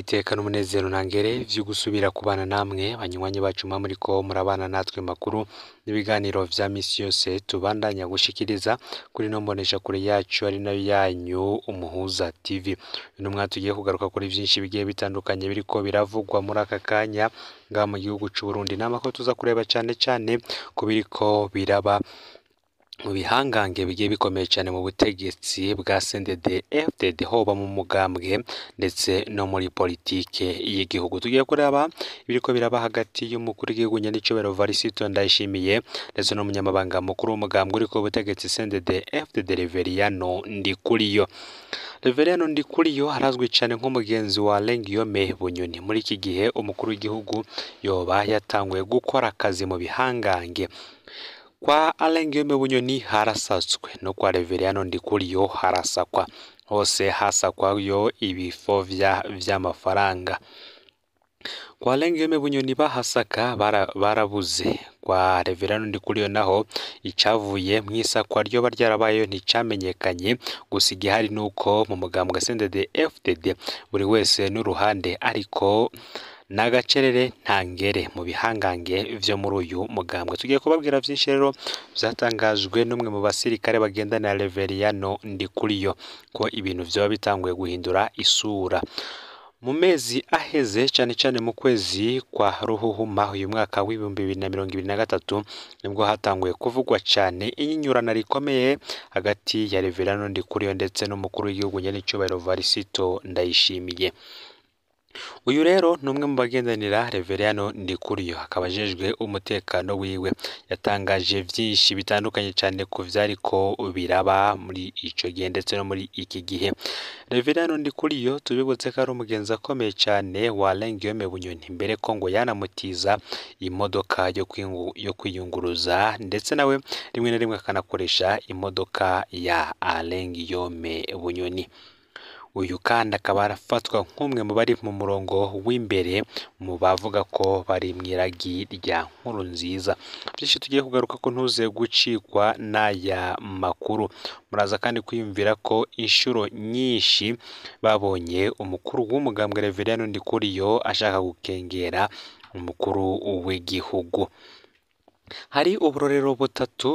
iteka n’umunezero na ngere byo gusubira kubana namwe banywanyi bacu muri ko murabana natwe makuru n'ibiganiro bya minsi yose tubandanya gushikiriza kuri no mboneshakure yacu ari nayo yanyu umuhuza tv intumwa tugiye kugaruka kuri byinshi bigiye bitandukanye biri ko biravugwa muri aka kanya nga mu gihugu cy'u Burundi inama tuza kureba cyane cyane ku ko biraba mu bihangange bigiye bikomeye cyane mu butegetsi bwa sendede fdd hoba mu mugambwe ndetse no muri politiki y'igihugu tugiye kureba ibiriko biraba hagati y'umukuru w'igihugu nyandicibero varisito ndayishimiye ndetse n'umunyamabanga mukuru w'umugambwe uri ku butegetsi sendede fdd reveriyano ndikuriyo reveriyano ndikuriyo arazwi cyane nk'umugenzi wa rengiyome bunyoni muri iki gihe umukuru w'igihugu yoba yatanguye gukora akazi mu bihangange kwa alengiombe bunyonyi harasaswe no kwa reveriyano ndikuriyo harasakwa hose yo ibifo vya by'amafaranga kwa lengeme bunyoni bahasaka barabuze kwa reverano ndikuriyo naho icavuye mu kwa ryo ryarabayeyo nticyamenyekanye gusa igihari ni uko mu mugambwe sendede fdd buri wese n'uruhande ariko n’agacerere agacerere mu bihangange byo muri uyu mugambwe tugiye kubabwira byinshi rero byatangajwe n'umwe mu basirikare bagendana na reveriyano ndikuriyo ko ibintu byaba bitanguye guhindura isura mu mezi aheze cyane cyane mu kwezi kwa ruhuhuma uyu mwaka w'ibihumbi bibiri na mirongo ibiri na gatatu nibwo hatanguye kuvugwa cyane inyinyurana rikomeye hagati ya reverano ndikuriyo ndetse n'umukuru w'igihugu nyine icyubahiro varisito ndayishimiye uyu rero ni umwe mu bagendanira reveriyano ndikuriyo akaba ajejwe umutekano wiwe yatangaje byinshi bitandukanye cyane ku byariko biraba muri icyo gihe ndetse no muri iki gihe Reveriano ndikuriyo tubibutse ko ari umugenzi akomeye cyane warengeye mu bunyoni mbere ko ngo yanamutiza imodoka yo kwiyunguruza ndetse nawe rimwe na rimwe akanakoresha imodoka ya arengiyome bunyoni uyu kandi akaba arafatwa nk'umwe mu bari mu murongo w'imbere mu bavuga ko bari mu iragi rya nkuru nziza byinshi tugiye kugaruka ko ntuze gucikwa n'aya makuru muraza kandi kwiyumvira ko inshuro nyinshi babonye umukuru w'umugambwe Reverien Ndikuriyo ashaka gukengera umukuru w'igihugu Hari uburorero butatu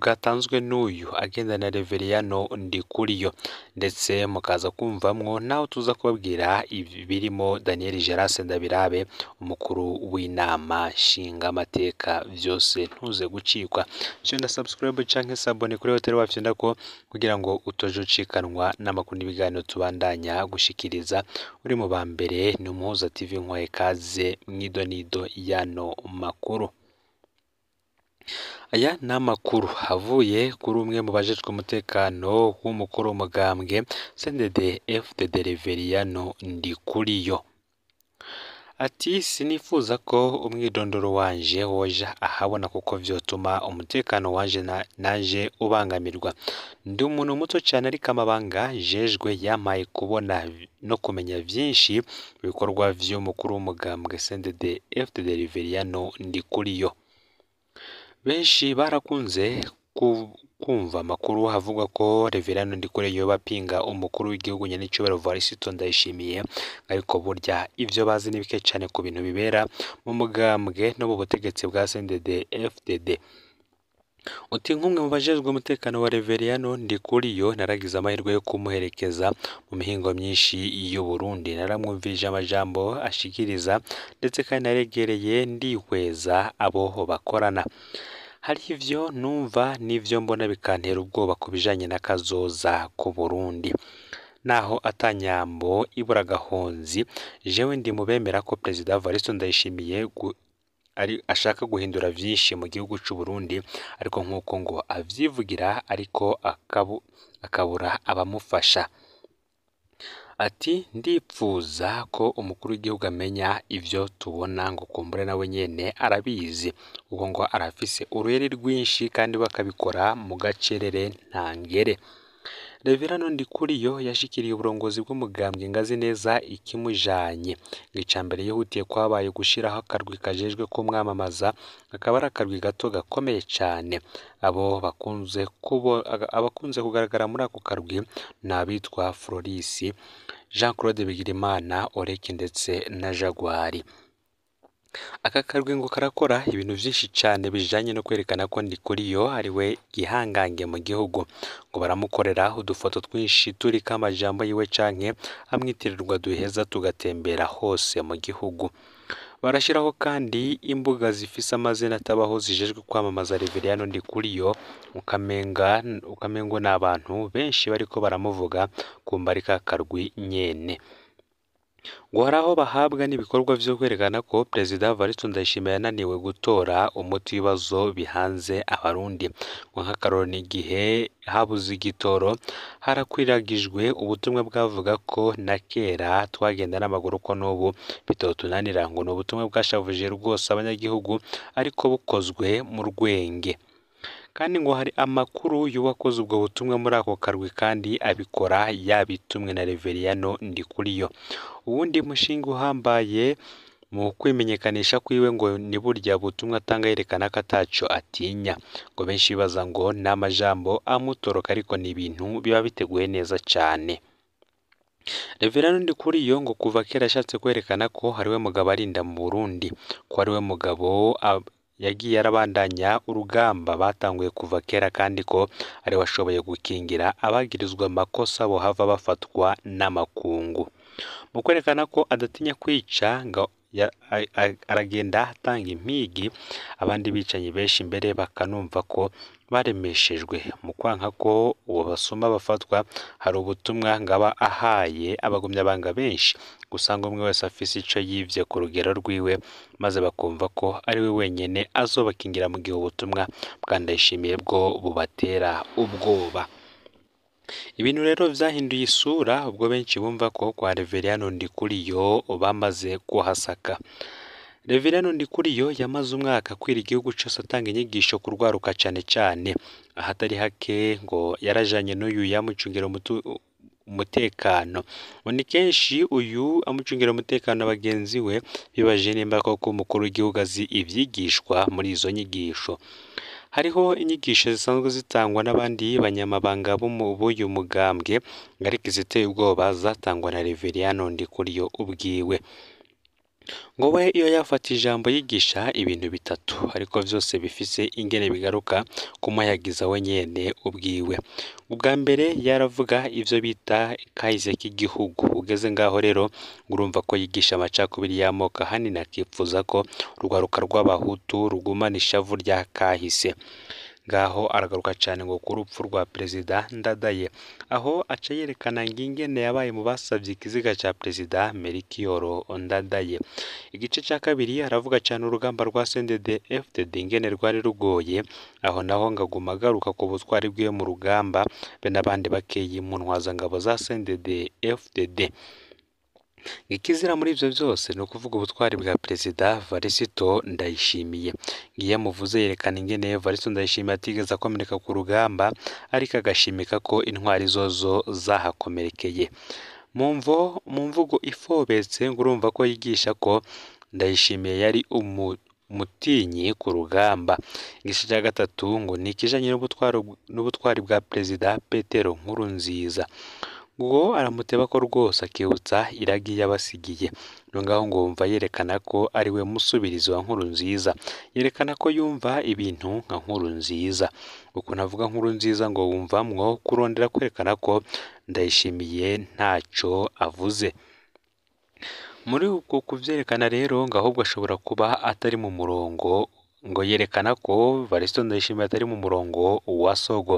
bwatanzwe n'uyu agenda na Reveriyano Ndikuriyo ndetse mukaza kumvamwo naho tuza kubabwira ibirimo Daniel Gerase Ndabirabe umukuru w'inama amateka byose ntuze gucikwa icyo subscribe cyangwa sabone kuri hoteli wacu ndako kugira ngo utoje ucikanwa n'amakuru n'ibiganiro tubandanya gushikiriza uri mu ba mbere ni Umuhuza TV nkwaye kaze mu idonido y'ano makuru. Aya ni amakuru avuye kuri umwe mu bajejwe umutekano w'umukuru w'umugambwe sendede efuperi dereveriano Ndikuriyo, ati sinifuza ko umwidondoro wanje woja ahabona kuko vyotuma umutekano wanje nanje ubangamirwa, ndi umuntu muto cyane ariko amabanga jejwe yampaye kubona no kumenya vyinshi bikorwa vy'umukuru w'umugambwe sendede efuperi dereveriano Ndikuriyo. Benshi barakunze kumva amakuru avuga ko Reverand Ndikubwira yoba apinga umukuru w'igihugu nyanicyubahiro Evariste Ndayishimiye ariko burya ibyo bazi ni bike cyane ku bintu bibera mu mugambwe no mu butegetsi bwa CNDD-FDD uti nk'umwe mu bajejwe umutekano wa reveriyano ndikuriyo naragize amahirwe yo kumuherekeza mu mihingo myinshi y'u Burundi naramwumvirije amajambo ashikiriza ndetse kandi naregereye ndihweza abo bakorana hari ibyo numva n'ibyo mbona bikantera ubwoba ku bijanye na kazoza ku Burundi naho atanyambo ibura agahonzi jewe ndi mu bemera ko perezida Evaristo Ndayishimiye ari ashaka guhindura byinshi mu gihugu cy'u Burundi ariko nk'uko ngo abyivugira ariko akabura abamufasha ati ndipfuza ko umukuru w'igihugu amenya ibyo tubona ngo kumbure nawe nyine arabizi ubwo ngo arafise uruheri rwinshi kandi bakabikora mu gacerere nta Reverano Ndikuriyo yashyikiriye uburongozi bw'umugambwe Ngazi Neza ikimujanye ngo icambere yihutiye kwabaye gushiraho akarwi kajejwe kumwamamaza akaba ari akarwi gato gakomeye cyane abo bakunze abakunze kugaragara muri ako karwi ni abitwa Floris Jean Claude Bigirimana Oreki ndetse na Jaguar. Aka karwi ngo karakora ibintu byinshi cyane bijyanye no kwerekana ko ndi kuri yo we gihangange mu gihugu ngo baramukorera udufoto twinshi turiko amajambo yiwe canke amwitirirwa duheza tugatembera hose mu gihugu barashyiraho kandi imbuga zifise amazina atabaho zijejwe kwamamaza Reveriyano Ndikuriyo ukamengo ni abantu benshi bariko baramuvuga kumbarika ari ka karwi nyene. ngo hari aho bahabwa n'ibikorwa byo kwerekana ko perezida Evariste Ndayishimiye yananiwe gutora umuti w'ibibazo bihanze abarundi ngo nk'akaroni igihe habuze igitoro harakwiragijwe ubutumwa bwavuga ko na kera twagenda n'amaguru ko n'ubu bitotunanira ngo ni ubutumwa bwashavuje rwose abanyagihugu ariko bukozwe mu rwenge kandi ngo hari amakuru y'uwakoze ubwo butumwa muri ako karwi kandi abikora yabitumwe na reveriyano ndikuriyo ubundi mushinga uhambaye mu kwimenyekanisha kwiwe ngo ni burya butumwa atanga yerekana ko atacyo atinya ngo benshi bibaza ngo ni amajambo amutoroka ariko ni ibintu biba biteguye neza cyane reverano ndi kuri iyo ngo kuva kera ashatse kwerekana ko hariwe mugabo arinda mu burundi ko ariwe mugabo yagiye arabandanya urugamba batanguye kuva kera kandi ko ari washoboye gukingira abagirizwa amakosa bohava bafatwa n'amakungu mu kwerekana ko adatinya kwica ngo aragenda atanga impigi abandi bicanyi benshi imbere bakanumva ko baremeshejwe mu kwanka ko uwo basoma bafatwa hari ubutumwa ngaba ahaye abagumyabanga benshi gusa ngo umwe wese afise icyo yivye ku rugero rwiwe maze bakumva ko ari we wenyine azobakingira mu gihe ubutumwa bwa bwo bubatera ubwoba Ibintu rero byahinduye isura ubwo benshi bumva ko kwa Reveriyani Ndikuriyo bamaze kuhasaka. Reveriyani Ndikuriyo yamaze umwaka akwira igihugu cyose atanga inyigisho ku rwaruka cyane cyane, ahatari hake ngo yarajanye n'uyu yamucungira umutekano, ngo ni kenshi uyu amucungira umutekano bagenzi we bibaje nimba koko umukuru w'igihugu azi ibyigishwa muri izo nyigisho. hariho inyigisho zisanzwe zitangwa n'abandi banyamabanga b'uyu mugambwe ariko iziteye ubwoba zatangwa na Reveriyani Ndikuryo ubwiwe ngo we iyo yafata ijambo yigisha ibintu bitatu ariko byose bifite ingene bigaruka kumuhayagiza we nyene ubwiwe ubwa mbere yaravuga ibyo bita kahise k'igihugu ugeze ngaho rero urumva ko yigisha amacakubiri y'amoko ahanini akifuza ko urwaruka rw'abahutu rugumana ishavu rya kahise ngaho aragaruka cyane ngo ku rupfu rwa perezida ndadaye aho aca yerekana ngo ingene yabaye mu basabye ikiziga cya perezida merikiyoro ndadaye igice cya kabiri aravuga cyane urugamba rwa sendede efudedi ingene rwari rugoye aho naho ngo agaruka ku butwari bwe mu rugamba be n'abandi bakeyi mu ntwazangabo za sendede efudedi ikizira muri ibyo byose ni ukuvuga ubutwari bwa perezida varisito ndayishimiye iyo amuvuze yerekana ingene varisito ndayishimiye atigeze akomereka ku rugamba ariko agashimika ko intwari zozo zahakomerekeye mu mvugo ifobetse ngo urumva ko yigisha ko ndayishimiye yari umutinyi ku rugamba igice cya gatatu ngo ni ikijanye n'ubutwari bwa perezida petero nkuru nziza ngo aramuteba ko rwose akibutsa iragi yabasigiye no ngaho ngumva yerekana ko ari we musubirizi wa nkuru nziza yerekana ko yumva ibintu nka nkuru nziza ukuntu avuga nkuru nziza ngo wumva mwo kurondera kwerekana ko ndayishimiye ntacyo avuze muri uko kubyerekana rero ngo ahubwo ashobora kuba atari mu murongo ngo yerekana ko Variston Ndayishimiye atari mu murongo wa Sogo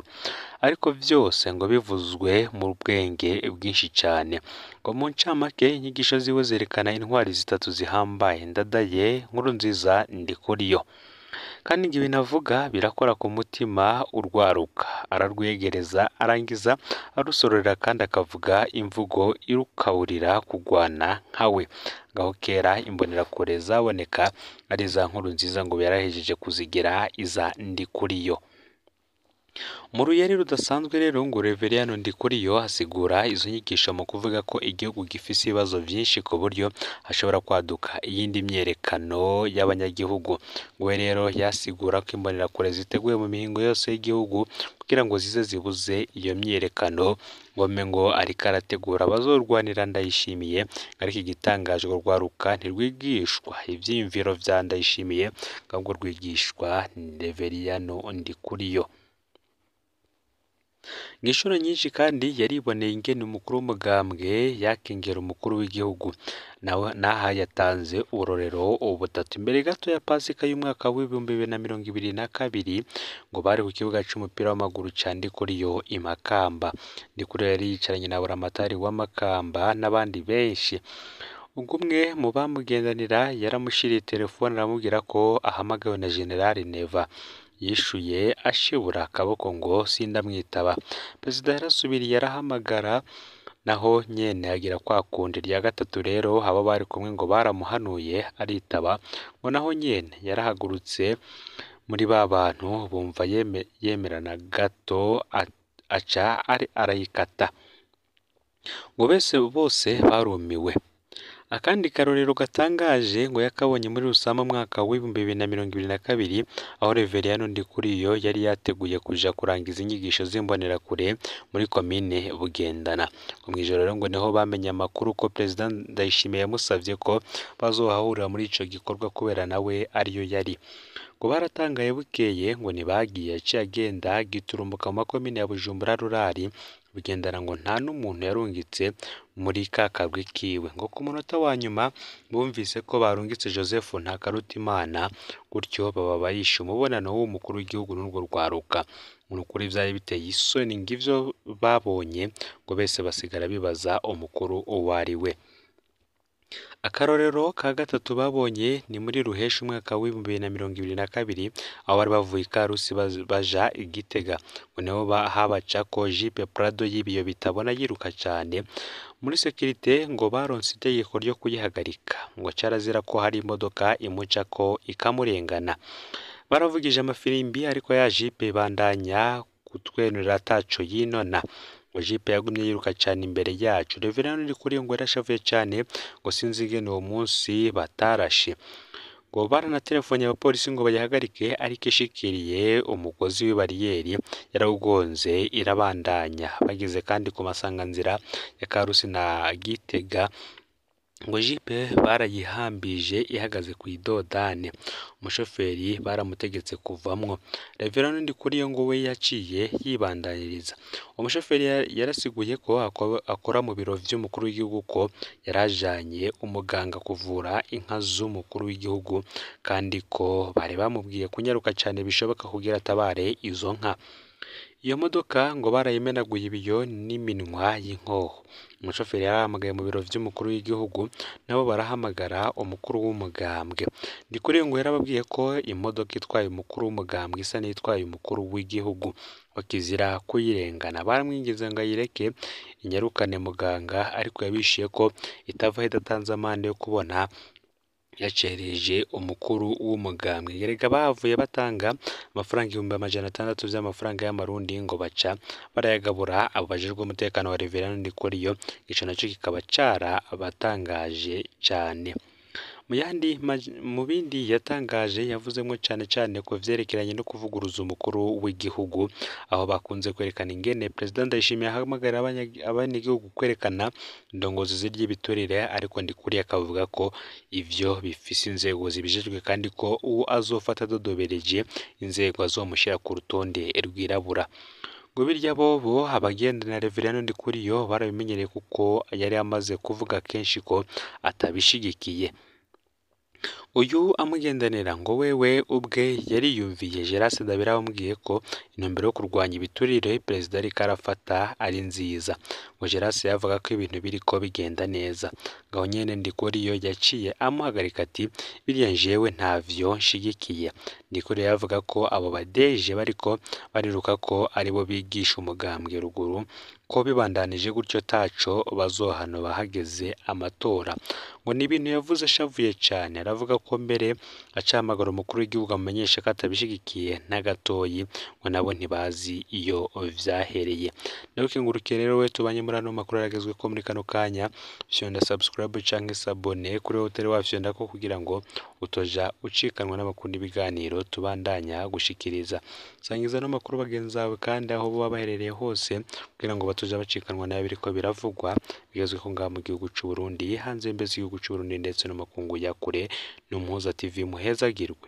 ariko byose ngo bivuzwe mu bwenge bwinshi cyane ngo mu ncamake inyigisho ziwe zerekana intwari zitatu zihambaye ndadaye nkuru nziza ndi kuri yo kandi ngo ibintu avuga birakora ku mutima urwaruka ararwegereza arangiza arusororera kandi akavuga imvugo irukawurira kugwana nkawe ngaho kera imbonerakure zaboneka ari za nkuru nziza ngo yarahejeje kuzigira iza ndi kuri yo Mu ruyeri rudasanzwe rero ngo Reveriyani Ndikuriyo asigura izo nyigisho mu kuvuga ko igihugu gifite ibibazo byinshi ku buryo hashobora kwaduka iyindi myerekano y'abanyagihugu. We rero yasigura ko imbonerakure ziteguye mu mihingo yose y'igihugu kugira ngo zize zibuze iyo myerekano Ngome ngo ariko arategura abazurwanira Ndayishimiye ariko igitangaje urwo rwaruka ntirwigishwa ibyiyumviro bya Ndayishimiye ahubwo rwigishwa Reveriyani Ndikuriyo. ngo nyinshi kandi yariboneye ingene umukuru w'umugambwe yakengera umukuru w'igihugu nawe n'aha yatanze urorero butatu imbere gato ya pasika y'umwaka w'ibihumbi bibiri na mirongo ibiri na kabiri ngo bari ku kibuga cy'umupira w'amaguru cya ndikuriyo i Makamba ndikuriyo yari yicaranye na buramatari wa’makamba n'abandi benshi ubwo umwe mu bamugendanira yaramushyiriye telefone aramubwira ko ahamagawe na generali neva yishuye ashibura akaboko ngo sindamwitaba perezida yarasubiriye arahamagara naho nyene agira kwa kundi rya gatatu rero abo bari kumwe ngo baramuhanuye aritaba ngo naho nyene yarahagurutse muri ba bantu bumva yemerana gato aca arayikata ngo bese bose barumiwe Akandi karorero gatangaje ngo yakabonye muri Rusama mwaka w'ibihumbi bibiri na mirongo ibiri na kabiri, aho Reveriyani Ndikuriyo yari yateguye kuja kurangiza inyigisho z'imbonerakure muri komine Bugendana. Ngo mu ijoro rero ngo niho bamenye amakuru ko Perezida Ndayishimiye yamusabye ko bazohahurira muri ico gikorwa kubera nawe ariyo yari. Ngo baratangaye bukeye ngo ntibagiye aciye agenda agiturumbuka mu makomine ya Bujumbura Rurari bugendana ngo nta n'umuntu yarungitse muri ka kagwi kiwe ngo ku munota wa nyuma bumvise ko barungitse joseph ntakarutimana gutyo baba bayishe umubonano w'umukuru w'igihugu n'urwo rwaruka nukuri byari biteye isoni ngo ibyo babonye ngo bese basigara bibaza umukuru uwo ari we Akarorero ka gatatu babonye ni muri ruheshe umwaka w'ibihumbi bibiri na mirongo ibiri na kabiri, aho bari bavuye i Karusi baja i Gitega, ngo niho habacako Juppe Prado y'ibiyo bitabona yiruka cyane, muri sekirite ngo baronse itegeko ryo kuyihagarika, ngo carazira ko hari imodoka imucako ikamurengana, baravugije amafirimbi ariko ya Juppe bandanya kutwenurira ataco yinona. ijipo yagumye yiruka cyane imbere yacu reverano iri kuri ngo yarashavuye cyane ngo sinzi ingene uwo munsi batarashe ngo baranaterefone abapolisi ngo bayihagarike ariko ishikiriye umugozi w'ibariyeri yarawugonze irabandanya bageze kandi ku masanganzira ya karusi na gitega ngo jipe barayihambije ihagaze ku idodane umushoferi baramutegetse kuvamwo revera n'undi kuri iyo nguwo yaciye yibandaniriza umushoferi yarasiguye ko akora mu biro by'umukuru w'igihugu ko yarajanye umuganga kuvura inka z'umukuru w'igihugu kandi ko bari bamubwiye kunyaruka cyane bishoboka kugira atabare izo nka. Iyo modoka ngo barayimenaguye ibiyo n'iminwa y'inkoho umushoferi yari ahamagaye mu biro by'umukuru w'igihugu nabo barahamagara umukuru w'umugambwe ndikurengwe yarababwiye ko imodoka itwaye umukuru w'umugambwe isa n'itwaye umukuru w'igihugu bakizira kuyirengana baramwinginze ngo ayireke inyarukane muganga ariko yabishiye ko itavaho idatanze amande yo kubona yacereje umukuru w'umugambwe erega bavuye batanga amafaranga ibihumbi amajana atandatu by'amafaranga y'amarundi ngo baca barayagabura abajijwe umutekano wa Reverand Ndikuriyo ico naco kikaba cara abatangaje cane mu yandi mu bindi yatangaje yavuzemo cyane cyane ku byerekeranye no kuvuguruza umukuru w'igihugu aho bakunze kwerekana ingene perezida ndayishimiye ahamagarira abanyagihugu kwerekana indongozi ry'ibiturire ariko ndikuri akavuga ko ibyo bifise inzego zibijejwe kandi ko uwo azofata adodobereje inzego azomushyira ku rutonde rwirabura ngo birya bobo abagenda na kuri yo barabimenyereye kuko yari amaze kuvuga kenshi ko atabishigikiye uyu amugendanira ngo wewe ubwe yari yumviye Gerard Sidabira wamubwiye ko intumbero yo kurwanya ibiturire perezida ariko arafata ari nziza ngo Gerard yavuga ko ibintu biri ko bigenda neza Gahonyene Ndikuriyo yaciye amuhagarika ati biriya jewe ntavyo nshigikiye Ndikuriyo yavuga ko abo badeje bariko bariruka ko aribo bigisha umugambwe ruguru ko bibandanije gutyo taco bazohano bahageze amatora ngo ni ibintu yavuze ashavuye cyane aravuga ko mbere acamagara umukuru w'igihugu amenyesha ko atabishigikiye n'agatoyi ngo nabo ntibazi iyo vyahereye nawe kingurukiye rero we tubanye muri ano makuru aragezwe ko muri kano kanya fyonda subscribe canke sabone kuri hoteli wafyonda ko kugira ngo utoja ucikanwa n'abakundi n'ibiganiro tubandanya gushikiriza sangiza no makuru bagenzawe kandi aho baba baherereye hose kugira ngo abatoza bacikanwa nabi biriko biravugwa bigezwe ko ngaha mu gihugu c'u Burundi hanze y'imbe z'igihugu c'u Burundi ndetse no makungu ya kure n'umuhuza TV muhezagirwe